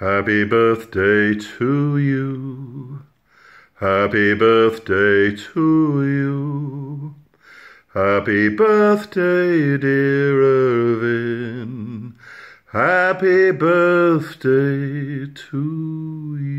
Happy birthday to you. Happy birthday to you. Happy birthday, dear Irvin. Happy birthday to you.